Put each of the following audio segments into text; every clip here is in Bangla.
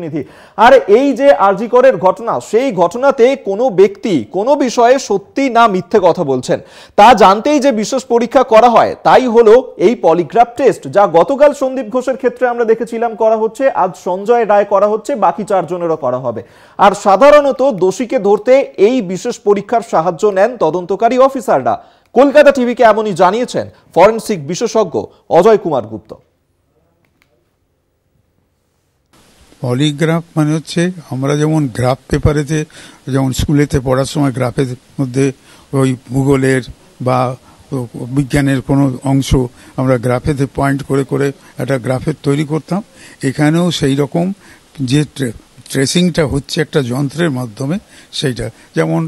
প্রতিনিধি আর এই যে আরজিকরের ঘটনা সেই ঘটনাতে কোনো ব্যক্তি কোনো বিষয়ে সত্যি না মিথ্যে কথা বলছেন তা জানতেই যে বিশেষ পরীক্ষা করা হয় তাই হলো এই পলিগ্রাফ টেস্ট যা গতকাল সন্দীপ ঘোষের ক্ষেত্রে আমরা দেখেছিলাম করা হচ্ছে আজ সঞ্জয় রায় করা হচ্ছে বাকি চারজনেরও করা হবে আর সাধারণত দোষীকে ধরতে এই বিশেষ পরীক্ষার সাহায্য নেন তদন্তকারী অফিসাররা কলকাতা টিভিকে এমনই জানিয়েছেন ফরেন্সিক বিশেষজ্ঞ অজয় কুমার গুপ্ত পলিগ্রাফ মানে হচ্ছে আমরা যেমন গ্রাফ পেপারেতে যেমন স্কুলেতে পড়ার সময় গ্রাফের মধ্যে ওই ভূগোলের বা বিজ্ঞানের কোনো অংশ আমরা গ্রাফেতে পয়েন্ট করে করে একটা গ্রাফের তৈরি করতাম এখানেও সেই রকম যে ট্রেসিংটা হচ্ছে একটা যন্ত্রের মাধ্যমে সেইটা যেমন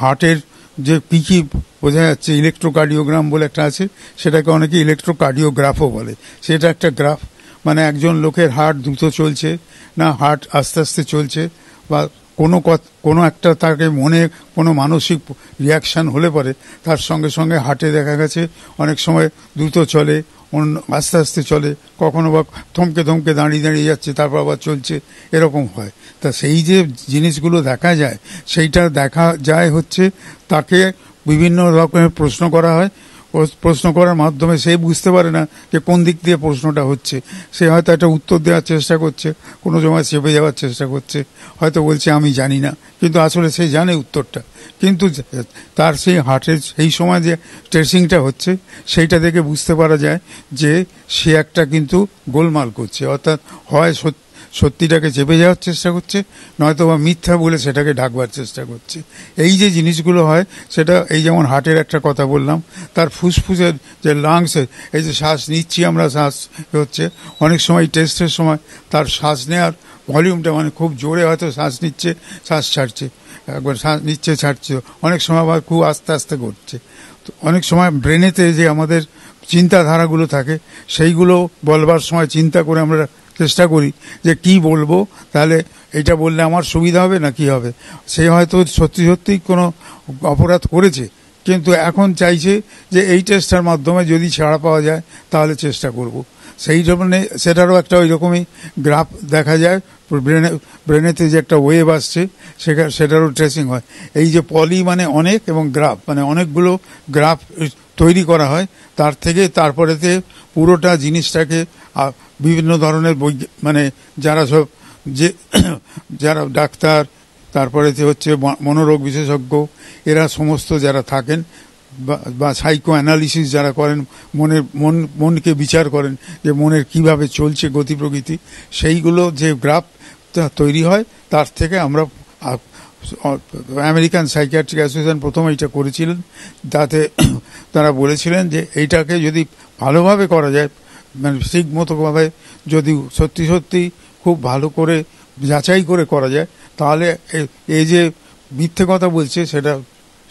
হার্টের যে পিকি বোঝা যাচ্ছে ইলেকট্রোকার্ডিওগ্রাম বলে একটা আছে সেটাকে অনেকে ইলেকট্রোকার্ডিওগ্রাফও বলে সেটা একটা গ্রাফ মানে একজন লোকের হার্ট দ্রুত চলছে না হার্ট আস্তে আস্তে চলছে বা কোনো কোনো একটা তাকে মনে কোনো মানসিক রিয়াকশান হলে পরে তার সঙ্গে সঙ্গে হাটে দেখা গেছে অনেক সময় দ্রুত চলে অন্য আস্তে আস্তে চলে কখনো বা থমকে থমকে দাঁড়িয়ে দাঁড়িয়ে যাচ্ছে তারপর আবার চলছে এরকম হয় তা সেই যে জিনিসগুলো দেখা যায় সেইটা দেখা যায় হচ্ছে তাকে বিভিন্ন রকমের প্রশ্ন করা হয় প্রশ্ন করার মাধ্যমে সে বুঝতে পারে না যে কোন দিক দিয়ে প্রশ্নটা হচ্ছে সে হয়তো একটা উত্তর দেওয়ার চেষ্টা করছে কোনো জমায় চেপে যাওয়ার চেষ্টা করছে হয়তো বলছে আমি জানি না কিন্তু আসলে সে জানে উত্তরটা কিন্তু তার সেই হার্টের সেই সময় যে ট্রেসিংটা হচ্ছে সেইটা দেখে বুঝতে পারা যায় যে সে একটা কিন্তু গোলমাল করছে অর্থাৎ হয় সত্য সত্যিটাকে চেপে যাওয়ার চেষ্টা করছে নয়তো বা মিথ্যা বলে সেটাকে ঢাকবার চেষ্টা করছে এই যে জিনিসগুলো হয় সেটা এই যেমন হার্টের একটা কথা বললাম তার ফুসফুসের যে লাংসের এই যে শ্বাস নিচ্ছি আমরা শ্বাস হচ্ছে অনেক সময় টেস্টের সময় তার শ্বাস নেওয়ার ভলিউমটা মানে খুব জোরে হয়তো শ্বাস নিচ্ছে শ্বাস ছাড়ছে একবার শ্বাস নিচ্ছে ছাড়ছে অনেক সময় আবার খুব আস্তে আস্তে করছে তো অনেক সময় ব্রেনেতে যে আমাদের চিন্তাধারাগুলো থাকে সেইগুলো বলবার সময় চিন্তা করে আমরা চেষ্টা করি যে কি বলবো তাহলে এটা বললে আমার সুবিধা হবে না কি হবে সে হয়তো সত্যি সত্যিই কোনো অপরাধ করেছে কিন্তু এখন চাইছে যে এই চেষ্টার মাধ্যমে যদি ছাড়া পাওয়া যায় তাহলে চেষ্টা করব। সেই জন্যে সেটারও একটা ওই রকমই গ্রাফ দেখা যায় ব্রেনে ব্রেনেতে যে একটা ওয়েভ আসছে সেখানে সেটারও ট্রেসিং হয় এই যে পলি মানে অনেক এবং গ্রাফ মানে অনেকগুলো গ্রাফ তৈরি করা হয় তার থেকে তারপরেতে পুরোটা জিনিসটাকে বিভিন্ন ধরনের মানে যারা সব যে যারা ডাক্তার তারপরে হচ্ছে মনোরোগ বিশেষজ্ঞ এরা সমস্ত যারা থাকেন বা সাইকো অ্যানালিসিস যারা করেন মনের মন মনকে বিচার করেন যে মনের কিভাবে চলছে গতি প্রকৃতি সেইগুলো যে গ্রাফ তৈরি হয় তার থেকে আমরা আমেরিকান সাইকিয়াট্রিক অ্যাসোসিয়েশন প্রথম এটা করেছিলেন তাতে তারা বলেছিলেন যে এইটাকে যদি ভালোভাবে করা যায় মানে ঠিক মতোভাবে যদি সত্যি সত্যি খুব ভালো করে যাচাই করে করা যায় তাহলে এই যে মিথ্যে কথা বলছে সেটা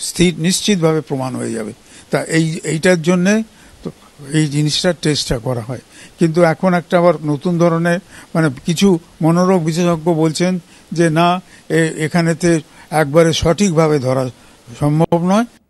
স্থির নিশ্চিতভাবে প্রমাণ হয়ে যাবে তা এই এইটার জন্যে এই জিনিসটার টেস্টটা করা হয় কিন্তু এখন একটা আবার নতুন ধরনের মানে কিছু মনোরোগ বিশেষজ্ঞ বলছেন যে না এখানেতে একবারে সঠিকভাবে ধরা সম্ভব নয়